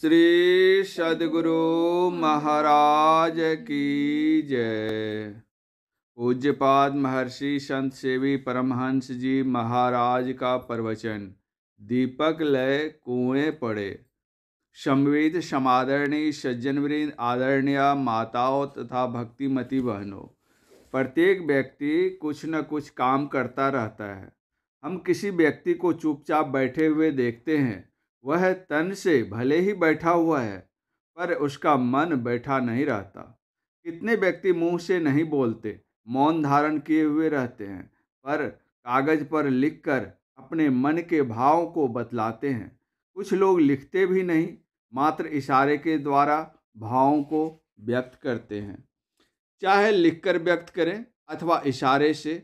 श्री सदगुरु महाराज की जय पूज्यपाद महर्षि संत सेवी परमहंस जी महाराज का प्रवचन दीपक लय कुएं पड़े संवित समादरणीय सज्जनवृंद आदरणीय माताओं तथा भक्तिमती बहनों प्रत्येक व्यक्ति कुछ न कुछ काम करता रहता है हम किसी व्यक्ति को चुपचाप बैठे हुए देखते हैं वह तन से भले ही बैठा हुआ है पर उसका मन बैठा नहीं रहता कितने व्यक्ति मुंह से नहीं बोलते मौन धारण किए हुए रहते हैं पर कागज पर लिखकर अपने मन के भाव को बतलाते हैं कुछ लोग लिखते भी नहीं मात्र इशारे के द्वारा भावों को व्यक्त करते हैं चाहे लिखकर व्यक्त करें अथवा इशारे से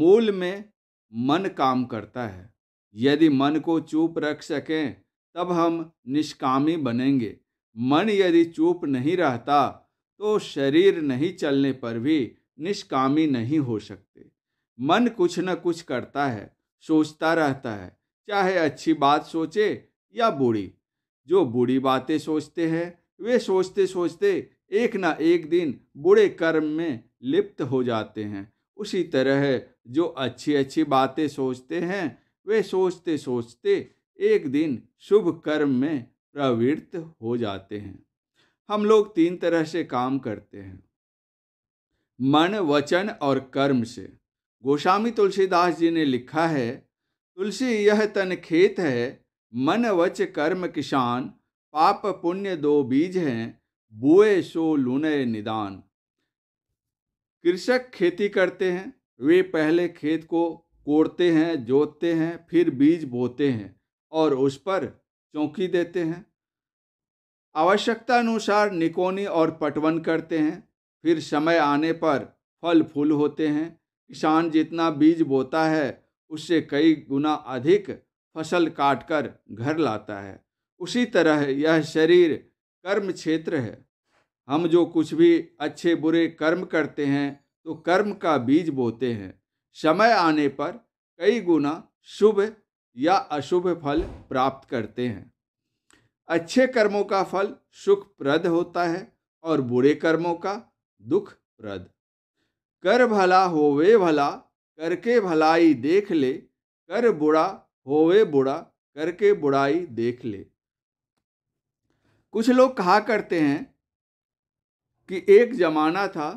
मूल में मन काम करता है यदि मन को चुप रख सकें तब हम निष्कामी बनेंगे मन यदि चूप नहीं रहता तो शरीर नहीं चलने पर भी निष्कामी नहीं हो सकते मन कुछ न कुछ करता है सोचता रहता है चाहे अच्छी बात सोचे या बुरी जो बुरी बातें सोचते हैं वे सोचते सोचते एक ना एक दिन बुरे कर्म में लिप्त हो जाते हैं उसी तरह जो अच्छी अच्छी बातें सोचते हैं वे सोचते सोचते एक दिन शुभ कर्म में प्रवृत्त हो जाते हैं हम लोग तीन तरह से काम करते हैं मन वचन और कर्म से गोस्वामी तुलसीदास जी ने लिखा है तुलसी यह तन खेत है मन वच कर्म किसान पाप पुण्य दो बीज हैं बुए सो लुनय निदान कृषक खेती करते हैं वे पहले खेत को कोड़ते हैं जोतते हैं फिर बीज बोते हैं और उस पर चौकी देते हैं आवश्यकता अनुसार निकोनी और पटवन करते हैं फिर समय आने पर फल फूल होते हैं किसान जितना बीज बोता है उससे कई गुना अधिक फसल काटकर घर लाता है उसी तरह यह शरीर कर्म क्षेत्र है हम जो कुछ भी अच्छे बुरे कर्म करते हैं तो कर्म का बीज बोते हैं समय आने पर कई गुना शुभ या अशुभ फल प्राप्त करते हैं अच्छे कर्मों का फल सुखप्रद होता है और बुरे कर्मों का दुखप्रद कर भला होवे भला करके भलाई देख ले कर बुरा होवे बुरा करके बुराई देख ले कुछ लोग कहा करते हैं कि एक जमाना था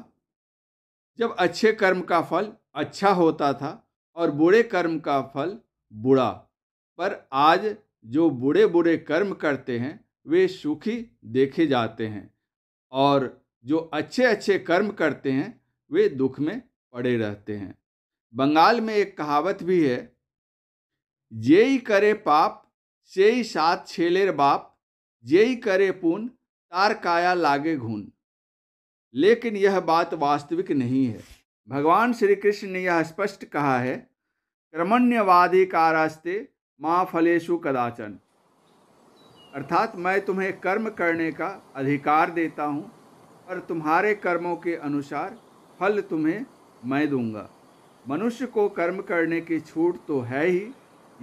जब अच्छे कर्म का फल अच्छा होता था और बुरे कर्म का फल बुरा पर आज जो बुरे बुरे कर्म करते हैं वे सुखी देखे जाते हैं और जो अच्छे अच्छे कर्म करते हैं वे दुख में पड़े रहते हैं बंगाल में एक कहावत भी है ही करे पाप से ही साथ छेलेर बाप ही करे पुन तार काया लागे घून लेकिन यह बात वास्तविक नहीं है भगवान श्री कृष्ण ने यह स्पष्ट कहा है क्रमण्यवादी का रास्ते माँ फलेशु कदाचन अर्थात मैं तुम्हें कर्म करने का अधिकार देता हूँ पर तुम्हारे कर्मों के अनुसार फल तुम्हें मैं दूंगा मनुष्य को कर्म करने की छूट तो है ही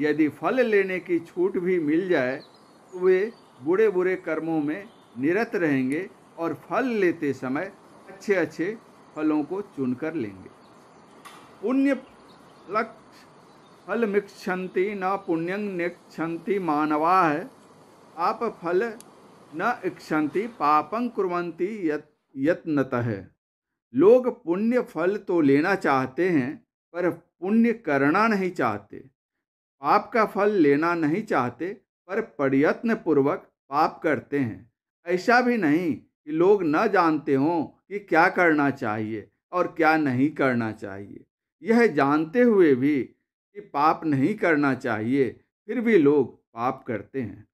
यदि फल लेने की छूट भी मिल जाए तो वे बुरे बुरे कर्मों में निरत रहेंगे और फल लेते समय अच्छे अच्छे फलों को चुनकर लेंगे पुण्य लक्ष्य फल मिक्षति न पुण्यं निक्षन्ति मानवा है आप फल न इक्षति पापं कुरंती यत्नत यत्नतः लोग पुण्य फल तो लेना चाहते हैं पर पुण्य करना नहीं चाहते पाप का फल लेना नहीं चाहते पर प्रयत्न पूर्वक पाप करते हैं ऐसा भी नहीं कि लोग न जानते हों कि क्या करना चाहिए और क्या नहीं करना चाहिए यह जानते हुए भी कि पाप नहीं करना चाहिए फिर भी लोग पाप करते हैं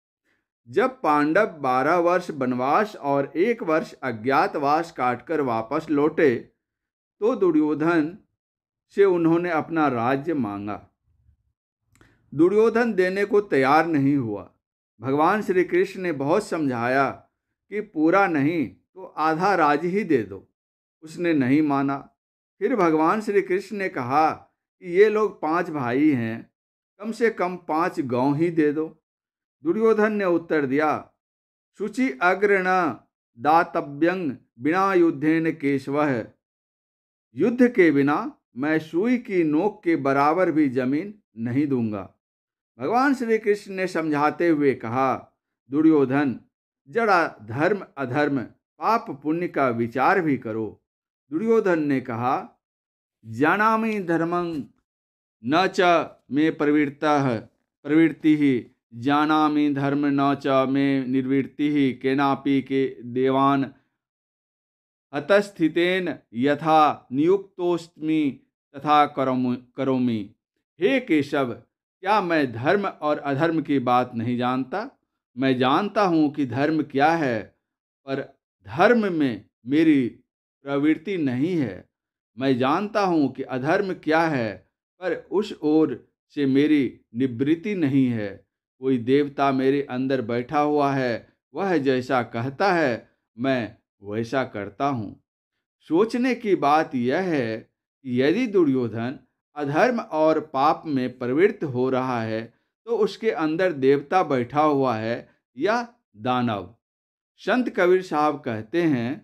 जब पांडव बारह वर्ष वनवास और एक वर्ष अज्ञातवास काटकर वापस लौटे तो दुर्योधन से उन्होंने अपना राज्य मांगा दुर्योधन देने को तैयार नहीं हुआ भगवान श्री कृष्ण ने बहुत समझाया कि पूरा नहीं तो आधा राज्य ही दे दो उसने नहीं माना फिर भगवान श्री कृष्ण ने कहा कि ये लोग पांच भाई हैं कम से कम पांच गांव ही दे दो दुर्योधन ने उत्तर दिया शुचि अग्रण दातव्यंग बिना युद्धेन केशव युद्ध के बिना मैं सुई की नोक के बराबर भी जमीन नहीं दूंगा भगवान श्री कृष्ण ने समझाते हुए कहा दुर्योधन जरा धर्म अधर्म पाप पुण्य का विचार भी करो दुर्योधन ने कहा जाना धर्मं न च मे प्रवृत्ता प्रवृत्ति जाना धर्म न च मे निवृत्ति केनापि के देवान हतस्थितेन यथा नियुक्तोस्मि तथा करोमि करोमि हे केशव क्या मैं धर्म और अधर्म की बात नहीं जानता मैं जानता हूँ कि धर्म क्या है पर धर्म में मेरी प्रवृत्ति नहीं है मैं जानता हूँ कि अधर्म क्या है पर उस ओर से मेरी निवृत्ति नहीं है कोई देवता मेरे अंदर बैठा हुआ है वह जैसा कहता है मैं वैसा करता हूँ सोचने की बात यह है कि यदि दुर्योधन अधर्म और पाप में प्रवृत्त हो रहा है तो उसके अंदर देवता बैठा हुआ है या दानव संत कबीर साहब कहते हैं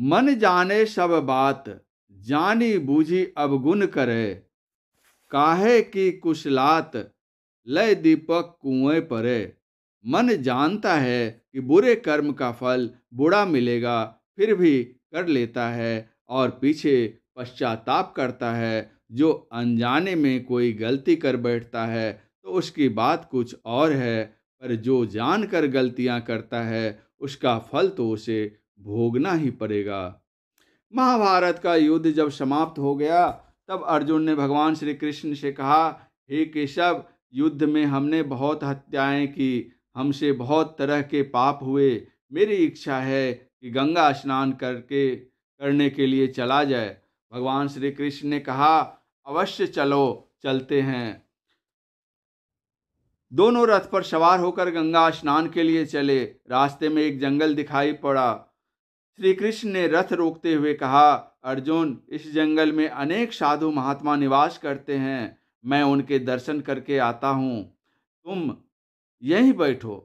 मन जाने सब बात जानी बूझी अब गुन करे काहे की कुशलात लय दीपक कुएं परे मन जानता है कि बुरे कर्म का फल बुरा मिलेगा फिर भी कर लेता है और पीछे पश्चाताप करता है जो अनजाने में कोई गलती कर बैठता है तो उसकी बात कुछ और है पर जो जानकर गलतियां करता है उसका फल तो उसे भोगना ही पड़ेगा महाभारत का युद्ध जब समाप्त हो गया तब अर्जुन ने भगवान श्री कृष्ण से कहा हे केशव युद्ध में हमने बहुत हत्याएं की हमसे बहुत तरह के पाप हुए मेरी इच्छा है कि गंगा स्नान करके करने के लिए चला जाए भगवान श्री कृष्ण ने कहा अवश्य चलो चलते हैं दोनों रथ पर सवार होकर गंगा स्नान के लिए चले रास्ते में एक जंगल दिखाई पड़ा श्री कृष्ण ने रथ रोकते हुए कहा अर्जुन इस जंगल में अनेक साधु महात्मा निवास करते हैं मैं उनके दर्शन करके आता हूँ तुम यहीं बैठो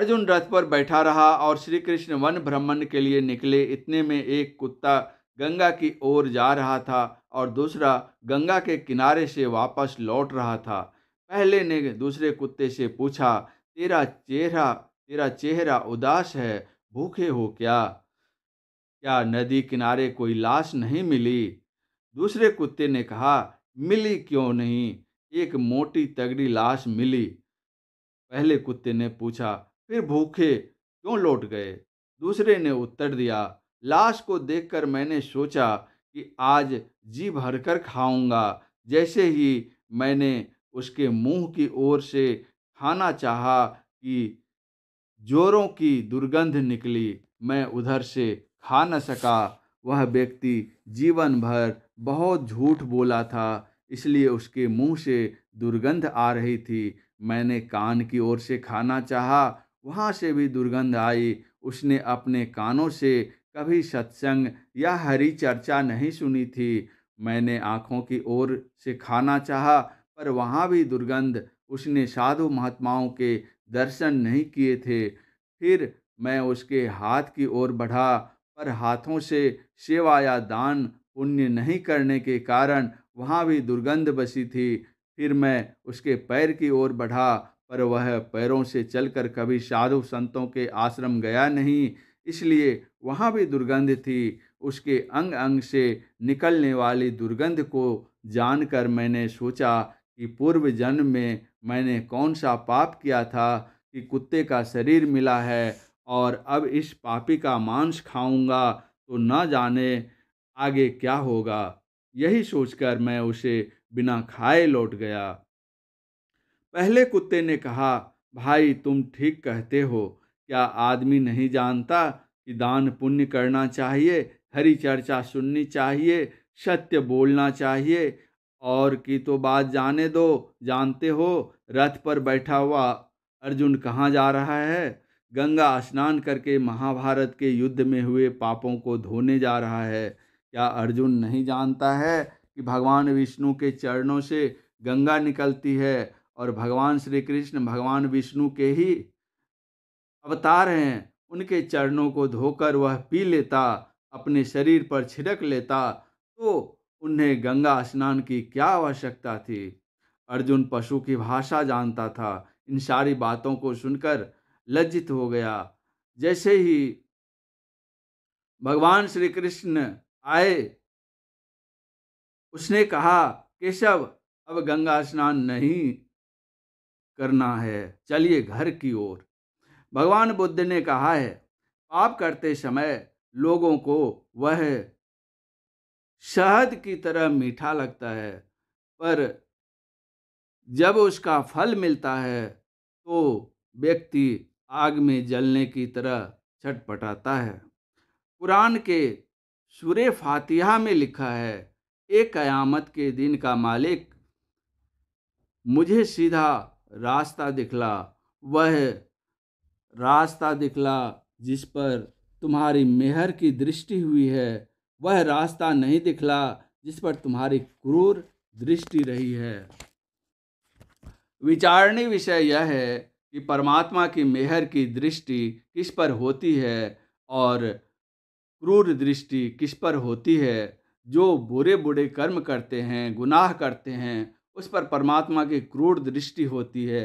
अर्जुन रथ पर बैठा रहा और श्री कृष्ण वन भ्रमण के लिए निकले इतने में एक कुत्ता गंगा की ओर जा रहा था और दूसरा गंगा के किनारे से वापस लौट रहा था पहले ने दूसरे कुत्ते से पूछा तेरा चेहरा तेरा चेहरा उदास है भूखे हो क्या क्या नदी किनारे कोई लाश नहीं मिली दूसरे कुत्ते ने कहा मिली क्यों नहीं एक मोटी तगड़ी लाश मिली पहले कुत्ते ने पूछा फिर भूखे क्यों लौट गए दूसरे ने उत्तर दिया लाश को देखकर मैंने सोचा कि आज जी भरकर खाऊंगा जैसे ही मैंने उसके मुंह की ओर से खाना चाहा कि जोरों की दुर्गंध निकली मैं उधर से खा न सका वह व्यक्ति जीवन भर बहुत झूठ बोला था इसलिए उसके मुंह से दुर्गंध आ रही थी मैंने कान की ओर से खाना चाहा वहाँ से भी दुर्गंध आई उसने अपने कानों से कभी सत्संग या हरी चर्चा नहीं सुनी थी मैंने आँखों की ओर से खाना चाहा पर वहाँ भी दुर्गंध उसने साधु महात्माओं के दर्शन नहीं किए थे फिर मैं उसके हाथ की ओर बढ़ा पर हाथों से सेवा या दान पुण्य नहीं करने के कारण वहाँ भी दुर्गंध बसी थी फिर मैं उसके पैर की ओर बढ़ा पर वह पैरों से चलकर कभी साधु संतों के आश्रम गया नहीं इसलिए वहाँ भी दुर्गंध थी उसके अंग अंग से निकलने वाली दुर्गंध को जानकर मैंने सोचा कि पूर्व जन्म में मैंने कौन सा पाप किया था कि कुत्ते का शरीर मिला है और अब इस पापी का मांस खाऊंगा तो न जाने आगे क्या होगा यही सोचकर मैं उसे बिना खाए लौट गया पहले कुत्ते ने कहा भाई तुम ठीक कहते हो क्या आदमी नहीं जानता कि दान पुण्य करना चाहिए हरी चर्चा सुननी चाहिए सत्य बोलना चाहिए और की तो बात जाने दो जानते हो रथ पर बैठा हुआ अर्जुन कहाँ जा रहा है गंगा स्नान करके महाभारत के युद्ध में हुए पापों को धोने जा रहा है क्या अर्जुन नहीं जानता है कि भगवान विष्णु के चरणों से गंगा निकलती है और भगवान श्री कृष्ण भगवान विष्णु के ही अवतार हैं उनके चरणों को धोकर वह पी लेता अपने शरीर पर छिड़क लेता तो उन्हें गंगा स्नान की क्या आवश्यकता थी अर्जुन पशु की भाषा जानता था इन सारी बातों को सुनकर लज्जित हो गया जैसे ही भगवान श्री कृष्ण आए उसने कहा केशव अब गंगा स्नान नहीं करना है चलिए घर की ओर भगवान बुद्ध ने कहा है पाप करते समय लोगों को वह शहद की तरह मीठा लगता है पर जब उसका फल मिलता है तो व्यक्ति आग में जलने की तरह छटपटाता है कुरान के शुर फातिहा में लिखा है एक क़यामत के दिन का मालिक मुझे सीधा रास्ता दिखला वह रास्ता दिखला जिस पर तुम्हारी मेहर की दृष्टि हुई है वह रास्ता नहीं दिखला जिस पर तुम्हारी क्रूर दृष्टि रही है विचारणी विषय यह है कि परमात्मा की मेहर की दृष्टि किस पर होती है और क्रूर दृष्टि किस पर होती है जो बुरे बुरे कर्म करते हैं गुनाह करते हैं उस पर परमात्मा की क्रूर दृष्टि होती है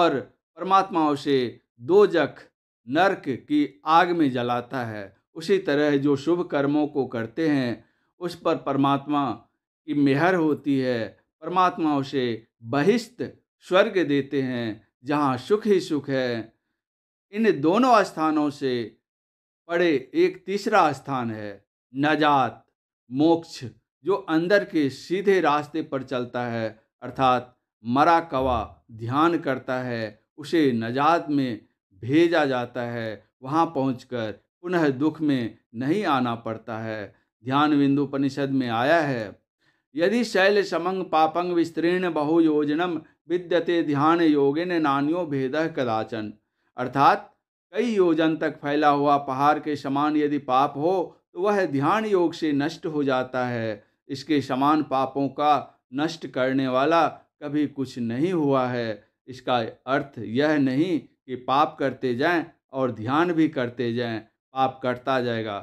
और परमात्मा उसे दो जख नर्क की आग में जलाता है उसी तरह जो शुभ कर्मों को करते हैं उस पर परमात्मा की मेहर होती है परमात्मा उसे बहिष्त स्वर्ग देते हैं जहाँ सुख ही सुख है इन दोनों स्थानों से पड़े एक तीसरा स्थान है नजात मोक्ष जो अंदर के सीधे रास्ते पर चलता है अर्थात मरा कवा ध्यान करता है उसे नजात में भेजा जाता है वहाँ पहुँच पुनः दुख में नहीं आना पड़ता है ध्यान बिंदु परिषद में आया है यदि शैल समंग पापंग विस्तीर्ण बहुयोजनम विद्यते ध्यान योगेन नान्यो भेद कदाचन अर्थात कई योजन तक फैला हुआ पहाड़ के समान यदि पाप हो तो वह ध्यान योग से नष्ट हो जाता है इसके समान पापों का नष्ट करने वाला कभी कुछ नहीं हुआ है इसका अर्थ यह नहीं कि पाप करते जाएं और ध्यान भी करते जाएं पाप करता जाएगा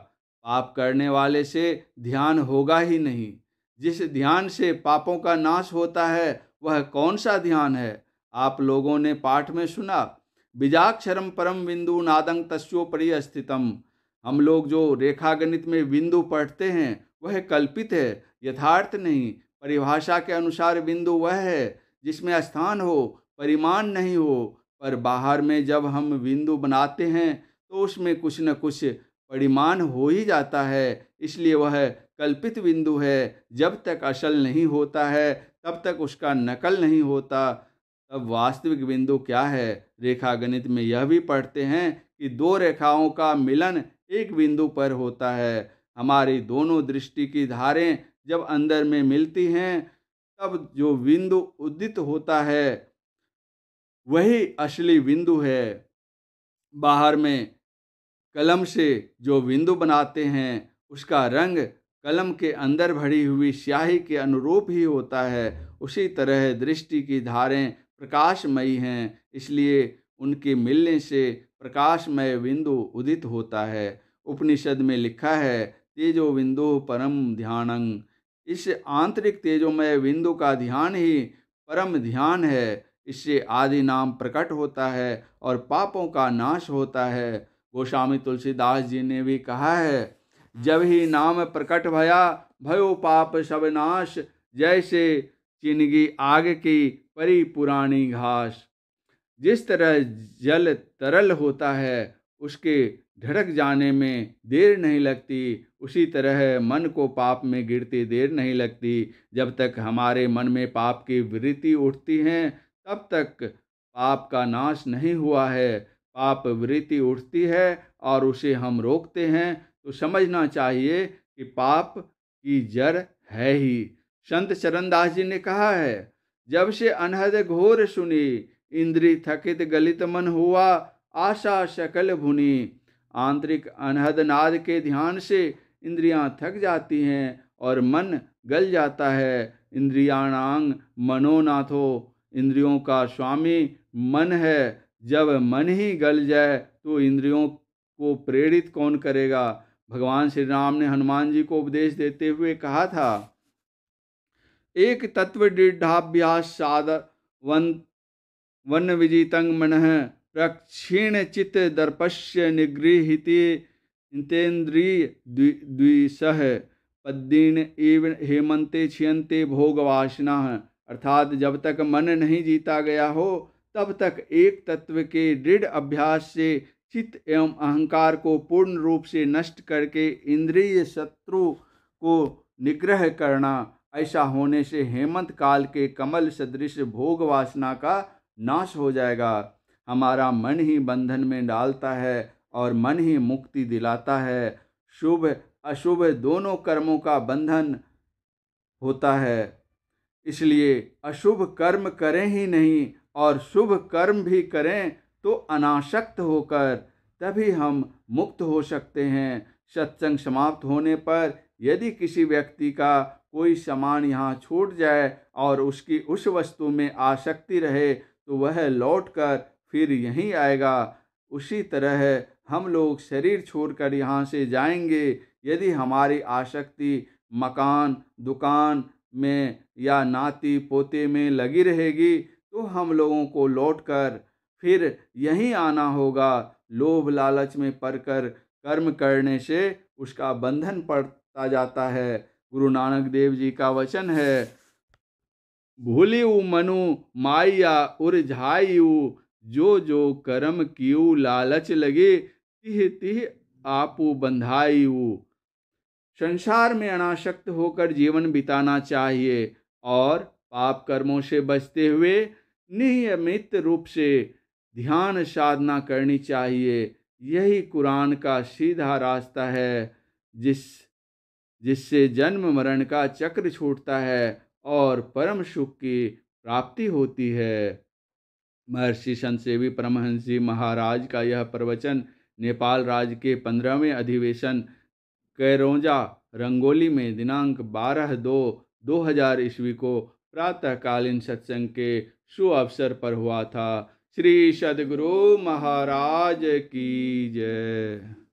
पाप करने वाले से ध्यान होगा ही नहीं जिस ध्यान से पापों का नाश होता है वह कौन सा ध्यान है आप लोगों ने पाठ में सुना बिजाक्षरम परम बिंदु नादंग तस्योपरि अस्थितम हम लोग जो रेखा गणित में बिंदु पढ़ते हैं वह कल्पित है यथार्थ नहीं परिभाषा के अनुसार बिंदु वह है जिसमें स्थान हो परिमाण नहीं हो पर बाहर में जब हम बिंदु बनाते हैं तो उसमें कुछ न कुछ परिमाण हो ही जाता है इसलिए वह कल्पित बिंदु है जब तक असल नहीं होता है तब तक उसका नकल नहीं होता तब वास्तविक बिंदु क्या है रेखा गणित में यह भी पढ़ते हैं कि दो रेखाओं का मिलन एक बिंदु पर होता है हमारी दोनों दृष्टि की धारें जब अंदर में मिलती हैं तब जो बिंदु उदित होता है वही असली बिंदु है बाहर में कलम से जो बिंदु बनाते हैं उसका रंग कलम के अंदर भरी हुई स्याही के अनुरूप ही होता है उसी तरह दृष्टि की धारें प्रकाशमयी हैं इसलिए उनके मिलने से प्रकाशमय बिंदु उदित होता है उपनिषद में लिखा है तेजो बिंदु परम ध्यानंग इस आंतरिक तेजोमय बिंदु का ध्यान ही परम ध्यान है इससे आदि नाम प्रकट होता है और पापों का नाश होता है गोस्वामी तुलसीदास जी ने भी कहा है जब ही नाम प्रकट भया भयो पाप नाश जैसे चिनगी आग की परी पुरानी घास जिस तरह जल तरल होता है उसके ढड़क जाने में देर नहीं लगती उसी तरह मन को पाप में गिरती देर नहीं लगती जब तक हमारे मन में पाप की वृत्ति उठती हैं तब तक पाप का नाश नहीं हुआ है पाप वृत्ति उठती है और उसे हम रोकते हैं तो समझना चाहिए कि पाप की जड़ है ही संत चरणदास जी ने कहा है जब से अनहद घोर सुनी इंद्री थकित गलित मन हुआ आशा शकल भुनी आंतरिक अनहद नाद के ध्यान से इंद्रियां थक जाती हैं और मन गल जाता है इंद्रियाणांग मनोनाथो इंद्रियों का स्वामी मन है जब मन ही गल जाए तो इंद्रियों को प्रेरित कौन करेगा भगवान श्री राम ने हनुमान जी को उपदेश देते हुए कहा था एक तत्व दृढ़ाभ्यास साध वन वन विजितंग मन प्रक्षीण चित्त दर्पश्य निगृहित इंतेन्द्रिय द्विसह पद्दीन एवं हेमंते छियंते भोगवासना अर्थात जब तक मन नहीं जीता गया हो तब तक एक तत्व के दृढ़ अभ्यास से चित्त एवं अहंकार को पूर्ण रूप से नष्ट करके इंद्रिय शत्रु को निग्रह करना ऐसा होने से हेमंत काल के कमल सदृश भोग वासना का नाश हो जाएगा हमारा मन ही बंधन में डालता है और मन ही मुक्ति दिलाता है शुभ अशुभ दोनों कर्मों का बंधन होता है इसलिए अशुभ कर्म करें ही नहीं और शुभ कर्म भी करें तो अनाशक्त होकर तभी हम मुक्त हो सकते हैं सत्संग समाप्त होने पर यदि किसी व्यक्ति का कोई सामान यहाँ छूट जाए और उसकी उस वस्तु में आसक्ति रहे तो वह लौटकर फिर यहीं आएगा उसी तरह हम लोग शरीर छोड़कर यहाँ से जाएंगे यदि हमारी आसक्ति मकान दुकान में या नाती पोते में लगी रहेगी तो हम लोगों को लौटकर फिर यहीं आना होगा लोभ लालच में पड़कर कर्म करने से उसका बंधन पड़ता जाता है गुरु नानक देव जी का वचन है भूलियु मनु माया उर्झायु जो जो कर्म कियु लालच लगे तिह तिह आपु बंधाई संसार में अनाशक्त होकर जीवन बिताना चाहिए और पाप कर्मों से बचते हुए नियमित रूप से ध्यान साधना करनी चाहिए यही कुरान का सीधा रास्ता है जिस जिससे जन्म मरण का चक्र छूटता है और परम सुख की प्राप्ति होती है महर्षि संसेवी जी महाराज का यह प्रवचन नेपाल राज्य के पंद्रहवें अधिवेशन कैरोजा रंगोली में दिनांक 12 दो 2000 ईस्वी को प्रातःकालीन सत्संग के शु अवसर पर हुआ था श्री सदगुरु महाराज की जय